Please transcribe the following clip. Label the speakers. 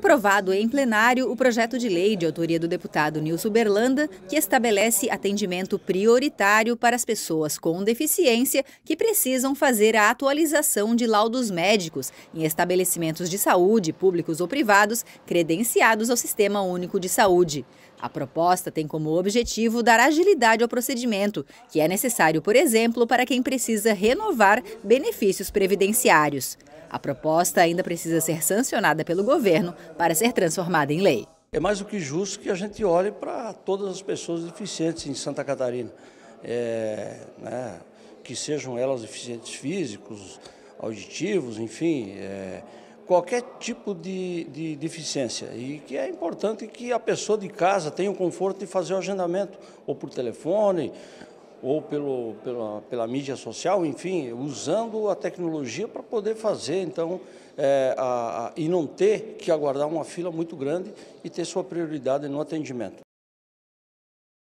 Speaker 1: aprovado em plenário o projeto de lei de autoria do deputado Nilson Berlanda, que estabelece atendimento prioritário para as pessoas com deficiência que precisam fazer a atualização de laudos médicos em estabelecimentos de saúde, públicos ou privados, credenciados ao Sistema Único de Saúde. A proposta tem como objetivo dar agilidade ao procedimento, que é necessário, por exemplo, para quem precisa renovar benefícios previdenciários. A proposta ainda precisa ser sancionada pelo governo para ser transformada em lei.
Speaker 2: É mais do que justo que a gente olhe para todas as pessoas deficientes em Santa Catarina, é, né, que sejam elas deficientes físicos, auditivos, enfim, é, qualquer tipo de, de, deficiência. E que é importante que a pessoa de casa tenha o conforto de fazer o agendamento, ou por telefone, ou pelo, pela, pela mídia social, enfim, usando a tecnologia para poder fazer, então, é, a, a, e não ter que aguardar uma fila muito grande e ter sua prioridade no atendimento.